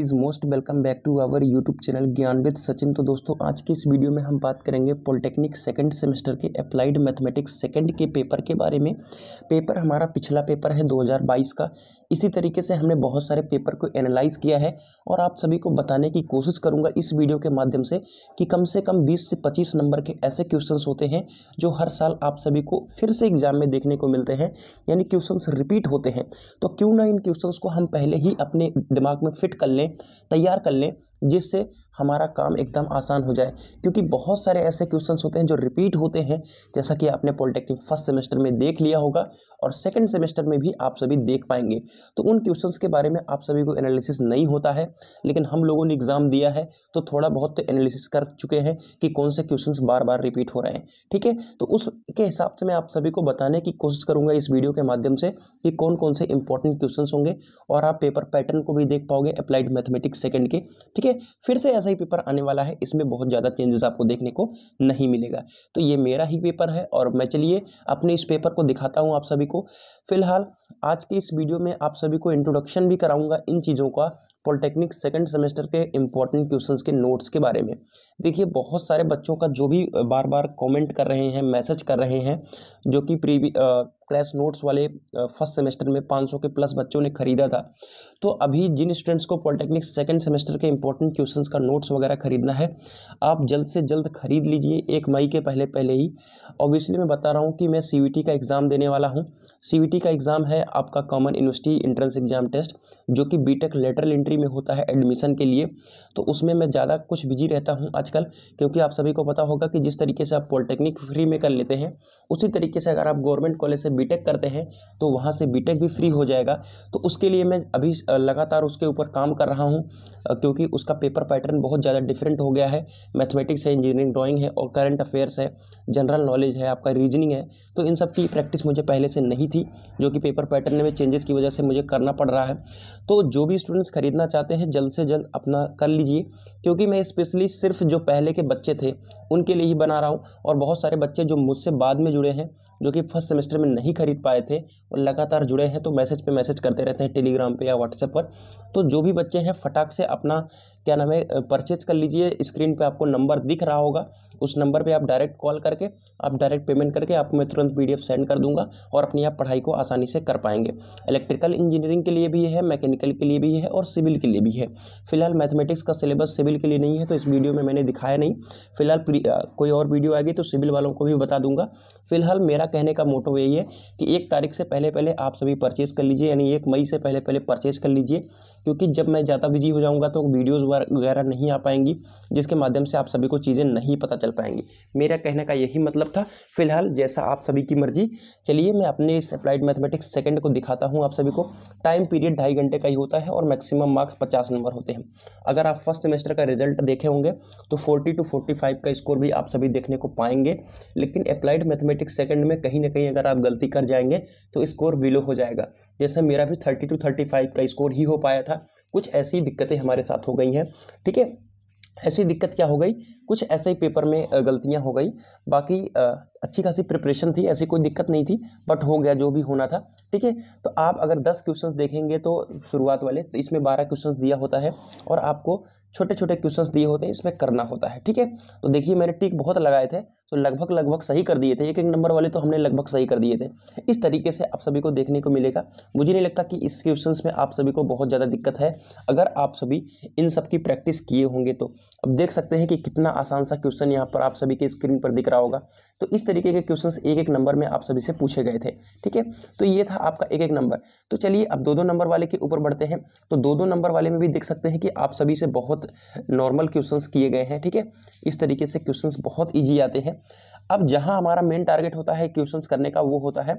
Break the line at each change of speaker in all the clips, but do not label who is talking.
is most welcome back to our YouTube channel Gyanvid Sachin तो दोस्तों आज की इस वीडियो में हम बात करेंगे पॉलिटेक्निक सेकंड सेमेस्टर के अप्लाइड मैथमेटिक्स सेकंड के पेपर के बारे में पेपर हमारा पिछला पेपर है 2022 का इसी तरीके से हमने बहुत सारे पेपर को एनालाइज किया है और आप सभी को बताने की कोशिश करूँगा इस वीडियो के माध्यम से कि कम से कम बीस से पच्चीस नंबर के ऐसे क्वेश्चन होते हैं जो हर साल आप सभी को फिर से एग्जाम में देखने को मिलते हैं यानी क्वेश्चन रिपीट होते हैं तो क्यों ना इन क्वेश्चन को हम पहले ही अपने दिमाग में फिट कर लें तैयार कर लें जिससे हमारा काम एकदम आसान हो जाए क्योंकि बहुत सारे ऐसे क्वेश्चन होते हैं जो रिपीट होते हैं जैसा कि आपने पॉलिटेक्निक फर्स्ट सेमेस्टर में देख लिया होगा और सेकेंड सेमेस्टर में भी आप सभी देख पाएंगे तो उन क्वेश्चन के बारे में आप सभी को एनालिसिस नहीं होता है लेकिन हम लोगों ने एग्ज़ाम दिया है तो थोड़ा बहुत तो एनालिसिस कर चुके हैं कि कौन से क्वेश्चन बार बार रिपीट हो रहे हैं ठीक है तो उसके हिसाब से मैं आप सभी को बताने की कोशिश करूँगा इस वीडियो के माध्यम से कि कौन कौन से इंपॉर्टेंट क्वेश्चन होंगे और आप पेपर पैटर्न को भी देख पाओगे अप्लाइड मैथमेटिक्स सेकेंड के ठीक है है फिर से ऐसा ही पेपर आने वाला है इसमें बहुत ज़्यादा चेंजेस आपको देखने को नहीं मिलेगा तो ये मेरा ही पेपर है और मैं चलिए अपने इस पेपर को दिखाता हूँ आप सभी को फिलहाल आज के इस वीडियो में आप सभी को इंट्रोडक्शन भी कराऊंगा इन चीज़ों का पॉलिटेक्निक सेकेंड सेमेस्टर के इंपॉर्टेंट क्वेश्चंस के नोट्स के बारे में देखिए बहुत सारे बच्चों का जो भी बार बार कमेंट कर रहे हैं मैसेज कर रहे हैं जो कि प्रीवी क्रैश नोट्स वाले फर्स्ट सेमेस्टर में 500 के प्लस बच्चों ने खरीदा था तो अभी जिन स्टूडेंट्स को पॉलिटेक्निक सेकंड सेमेस्टर के इंपॉर्टेंट क्वेश्चंस का नोट्स वगैरह खरीदना है आप जल्द से जल्द खरीद लीजिए एक मई के पहले पहले ही ऑब्वियसली मैं बता रहा हूँ कि मैं सी का एग्ज़ाम देने वाला हूँ सी का एग्ज़ाम है आपका common university entrance exam test जो कि बी लेटरल एंट्री में होता है एडमिशन के लिए तो उसमें मैं ज़्यादा कुछ बिजी रहता हूँ आजकल क्योंकि आप सभी को पता होगा कि जिस तरीके से आप पॉलिटेक्निक फ्री में कर लेते हैं उसी तरीके से अगर आप गवर्नमेंट कॉलेज से बी बीटेक करते हैं तो वहाँ से बीटेक भी फ्री हो जाएगा तो उसके लिए मैं अभी लगातार उसके ऊपर काम कर रहा हूँ क्योंकि उसका पेपर पैटर्न बहुत ज़्यादा डिफरेंट हो गया है मैथमेटिक्स है इंजीनियरिंग ड्राइंग है और करंट अफेयर्स है जनरल नॉलेज है आपका रीजनिंग है तो इन सब की प्रैक्टिस मुझे पहले से नहीं थी जो कि पेपर पैटर्न में चेंजेस की वजह से मुझे करना पड़ रहा है तो जो भी स्टूडेंट्स खरीदना चाहते हैं जल्द से जल्द अपना कर लीजिए क्योंकि मैं स्पेशली सिर्फ जो पहले के बच्चे थे उनके लिए ही बना रहा हूँ और बहुत सारे बच्चे जो मुझसे बाद में जुड़े हैं जो कि फर्स्ट सेमेस्टर में नहीं खरीद पाए थे और लगातार जुड़े हैं तो मैसेज पे मैसेज करते रहते हैं टेलीग्राम पे या व्हाट्सएप पर तो जो भी बच्चे हैं फटाक से अपना क्या नाम है परचेज कर लीजिए स्क्रीन पे आपको नंबर दिख रहा होगा उस नंबर पे आप डायरेक्ट कॉल करके आप डायरेक्ट पेमेंट करके आपको मैं तुरंत पीडीएफ सेंड कर दूंगा और अपनी आप पढ़ाई को आसानी से कर पाएंगे इलेक्ट्रिकल इंजीनियरिंग के लिए भी है मैकेनिकल के लिए भी है और सिविल के लिए भी है फिलहाल मैथमेटिक्स का सिलेबस सिविल के लिए नहीं है तो इस वीडियो में मैंने दिखाया नहीं फिलहाल कोई और वीडियो आएगी तो सिविल वालों को भी बता दूंगा फिलहाल मेरा कहने का मोटो यही है कि एक तारीख से पहले पहले आप सभी परचेज़ कर लीजिए यानी एक मई से पहले पहले परचेज़ कर लीजिए क्योंकि जब मैं ज़्यादा बिजी हो जाऊँगा तो वीडियोज़ वगैरह नहीं आ पाएंगी जिसके माध्यम से आप सभी को चीज़ें नहीं पता चल पाएंगी मेरा कहने का यही मतलब था फिलहाल जैसा आप सभी की मर्जी चलिए मैं अपने इस अप्लाइड मैथमेटिक्स सेकेंड को दिखाता हूँ आप सभी को टाइम पीरियड ढाई घंटे का ही होता है और मैक्सिमम मार्क्स पचास नंबर होते हैं अगर आप फर्स्ट सेमेस्टर का रिजल्ट देखे होंगे तो फोर्टी टू फोर्टी फाइव का स्कोर भी आप सभी देखने को पाएंगे लेकिन अप्लाइड मैथमेटिक्स सेकेंड में कहीं ना कहीं अगर आप गलती कर जाएंगे तो स्कोर विलो हो जाएगा जैसे मेरा भी थर्टी टू थर्टी फाइव का स्कोर ही हो पाया था कुछ ऐसी दिक्कतें हमारे साथ हो गई हैं ठीक है ऐसी दिक्कत क्या हो गई कुछ ऐसे ही पेपर में गलतियां हो गई बाकी अच्छी खासी प्रिपरेशन थी ऐसी कोई दिक्कत नहीं थी बट हो गया जो भी होना था ठीक है तो आप अगर दस क्वेश्चंस देखेंगे तो शुरुआत वाले तो इसमें बारह क्वेश्चंस दिया होता है और आपको छोटे छोटे क्वेश्चंस दिए होते हैं इसमें करना होता है ठीक है तो देखिए मैंने टिक बहुत लगाए थे तो लगभग लगभग सही कर दिए थे एक एक नंबर वाले तो हमने लगभग सही कर दिए थे इस तरीके से आप सभी को देखने को मिलेगा मुझे नहीं लगता कि इस क्वेश्चंस में आप सभी को बहुत ज़्यादा दिक्कत है अगर आप सभी इन सब की प्रैक्टिस किए होंगे तो अब देख सकते हैं कि कितना आसान सा क्वेश्चन यहाँ पर आप सभी के स्क्रीन पर दिख रहा होगा तो इस तरीके के क्वेश्चन एक एक नंबर में आप सभी से पूछे गए थे ठीक है तो ये था आपका एक एक नंबर तो चलिए अब दो दो नंबर वाले के ऊपर बढ़ते हैं तो दो दो नंबर वाले में भी देख सकते हैं कि आप सभी से बहुत बहुत नॉर्मल क्वेश्चंस किए गए हैं ठीक है इस तरीके से क्वेश्चंस बहुत इजी आते हैं अब जहां हमारा मेन टारगेट होता है क्वेश्चंस करने का वो होता है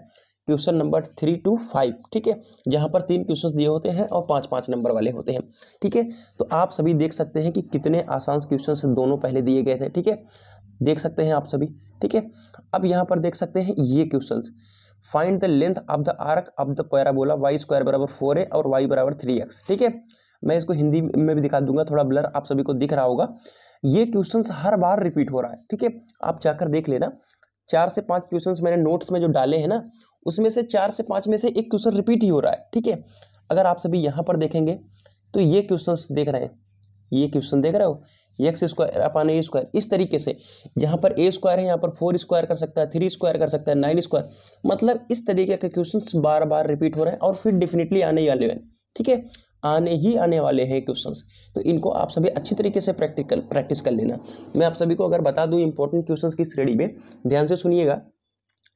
question number three two five ठीक है जहाँ पर तीन क्वेश्चन दिए होते हैं और पाँच पाँच नंबर वाले होते हैं ठीक है तो आप सभी देख सकते हैं कि कितने आसान क्वेश्चन दोनों पहले दिए गए थे ठीक है देख सकते हैं आप सभी ठीक है अब यहाँ पर देख सकते हैं ये question find the length of the arc of the parabola y square बराबर फोर ए और वाई बराबर थ्री एक्स ठीक है मैं इसको हिंदी में भी दिखा दूंगा थोड़ा ब्लर आप सभी को दिख रहा होगा ये क्वेश्चन हर बार रिपीट हो रहा है ठीक है आप जाकर देख लेना चार से पाँच क्वेश्चंस मैंने नोट्स में जो डाले हैं ना उसमें से चार से पाँच में से एक क्वेश्चन रिपीट ही हो रहा है ठीक है अगर आप सभी यहाँ पर देखेंगे तो ये क्वेश्चन देख रहे हैं ये क्वेश्चन देख रहे हो x square upon a square इस तरीके से जहाँ पर ए स्क्वायर है यहाँ पर फोर स्क्वायर कर सकता है थ्री स्क्वायर कर सकता है नाइन स्क्वायर मतलब इस तरीके के क्वेश्चन बार बार रिपीट हो रहे हैं और फिर डेफिनेटली आने ही वाले हैं ठीक है आने ही आने वाले हैं क्वेश्चंस तो इनको आप सभी अच्छी तरीके से प्रैक्टिकल प्रैक्टिस कर लेना मैं आप सभी को अगर बता दूं इंपॉर्टेंट क्वेश्चंस की श्रेणी में ध्यान से सुनिएगा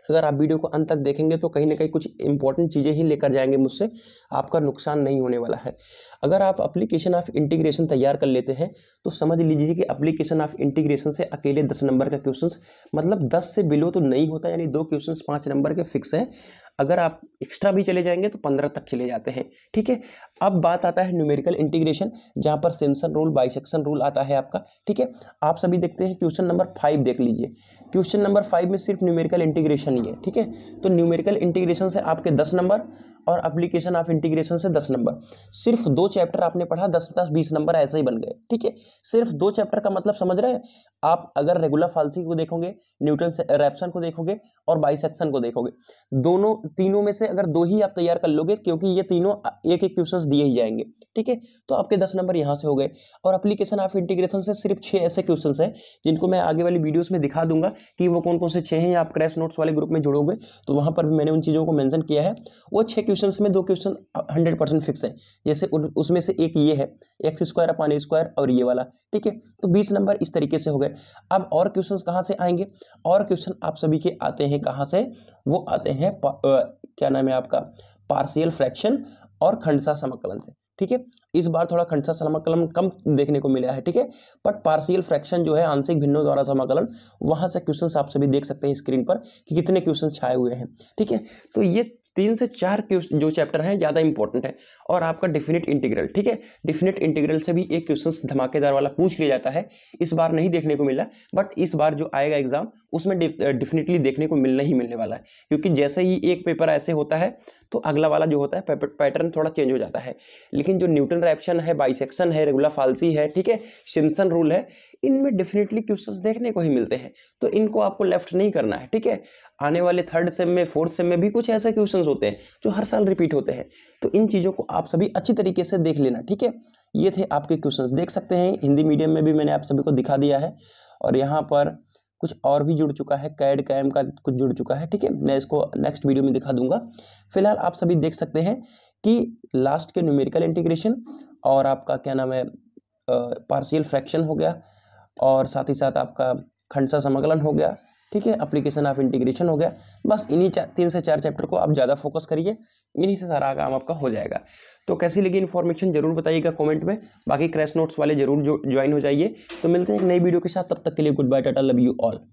अगर आप वीडियो को अंत तक देखेंगे तो कहीं ना कहीं कुछ इंपॉर्टेंट चीज़ें ही लेकर जाएंगे मुझसे आपका नुकसान नहीं होने वाला है अगर आप अप्लीकेशन ऑफ इंटीग्रेशन तैयार कर लेते हैं तो समझ लीजिए कि अप्लीकेशन ऑफ इंटीग्रेशन से अकेले दस नंबर का क्वेश्चंस मतलब दस से बिलो तो नहीं होता यानी दो क्वेश्चन पाँच नंबर के फिक्स हैं अगर आप एक्स्ट्रा भी चले जाएंगे तो पंद्रह तक चले जाते हैं ठीक है अब बात आता है न्यूमेरिकल इंटीग्रेशन जहां पर सिमसन रूल बाइसेक्शन रूल आता है आपका ठीक है आप सभी देखते हैं क्वेश्चन नंबर फाइव देख लीजिए क्वेश्चन नंबर फाइव में सिर्फ न्यूमेरिकल इंटीग्रेशन ही है ठीक है तो न्यूमेरिकल इंटीग्रेशन से आपके दस नंबर और अप्लीकेशन ऑफ इंटीग्रेशन से दस नंबर सिर्फ दो चैप्टर आपने पढ़ा दस दस बीस नंबर ऐसे ही बन गए ठीक है सिर्फ दो चैप्टर का मतलब समझ रहे हैं आप अगर रेगुलर फालसी को देखोगे न्यूटन रैप्सन को देखोगे और बाइसेक्शन को देखोगे दोनों तीनों में से अगर दो ही आप तैयार कर लोगे क्योंकि ये तीनों एक एक क्वेश्चन दिए ही जाएंगे ठीक है तो आपके दस नंबर यहाँ से हो गए और अप्लीकेशन ऑफ इंटीग्रेशन से सिर्फ छः ऐसे क्वेश्चन हैं जिनको मैं आगे वाली वीडियोज़ में दिखा दूंगा कि वो कौन कौन से छः हैं आप क्रैश नोट्स वाले ग्रुप में जुड़ोगे तो वहाँ पर भी मैंने उन चीज़ों को मैंशन किया है वो छः क्वेश्चन में दो क्वेश्चन हंड्रेड फिक्स है जैसे उसमें से एक ये है एक्स स्क्वायर अपन स्क्वायर और ये वाला ठीक है तो बीस नंबर इस तरीके से हो गए अब और क्वेश्चन कहाँ से आएंगे और क्वेश्चन आप सभी के आते हैं कहाँ से वो आते हैं क्या नाम है आपका पार्शियल फ्रैक्शन और खंडसा समाकलन से ठीक है इस बार थोड़ा खंडसा समाकलन कम देखने को मिला है ठीक है बट पार्शियल फ्रैक्शन जो है आंशिक भिन्नों द्वारा समाकलन वहां से क्वेश्चन आप सभी देख सकते हैं स्क्रीन पर कि कितने क्वेश्चन छाए हुए हैं ठीक है तो ये तीन से चार जो चैप्टर हैं ज़्यादा इंपॉर्टेंट है और आपका डिफिनिट इंटीग्रल ठीक है डिफिनिट इंटीग्रल से भी एक क्वेश्चन धमाकेदार वाला पूछ लिया जाता है इस बार नहीं देखने को मिला बट इस बार जो आएगा एग्जाम उसमें डेफिनेटली देखने को मिलना ही मिलने वाला है क्योंकि जैसे ही एक पेपर ऐसे होता है तो अगला वाला जो होता है पैटर्न थोड़ा चेंज हो जाता है लेकिन जो न्यूटन रैप्शन है बाइसेक्शन है रेगुला फालसी है ठीक है सिमसन रूल है इनमें डेफिनेटली क्वेश्चन देखने को ही मिलते हैं तो इनको आपको लेफ्ट नहीं करना है ठीक है आने वाले थर्ड सेम में फोर्थ सेम में भी कुछ ऐसे क्वेश्चन होते हैं जो हर साल रिपीट होते हैं तो इन चीज़ों को आप सभी अच्छी तरीके से देख लेना ठीक है ये थे आपके क्वेश्चन देख सकते हैं हिंदी मीडियम में भी मैंने आप सभी को दिखा दिया है और यहाँ पर कुछ और भी जुड़ चुका है कैड कैम का कुछ जुड़ चुका है ठीक है मैं इसको नेक्स्ट वीडियो में दिखा दूंगा फिलहाल आप सभी देख सकते हैं कि लास्ट के न्यूमेरिकल इंटीग्रेशन और आपका क्या नाम है पार्शियल फ्रैक्शन हो गया और साथ ही साथ आपका खंडसा समकलन हो गया ठीक है अप्लीकेशन ऑफ इंटीग्रेशन हो गया बस इन्हीं तीन से चार चैप्टर को आप ज़्यादा फोकस करिए इन्हीं से सारा काम आपका हो जाएगा तो कैसी लगी इन्फॉर्मेशन जरूर बताइएगा कमेंट में बाकी क्रैश नोट्स वाले जरूर ज्वाइन हो जाइए तो मिलते हैं एक नई वीडियो के साथ तब तक के लिए good bye tata love you all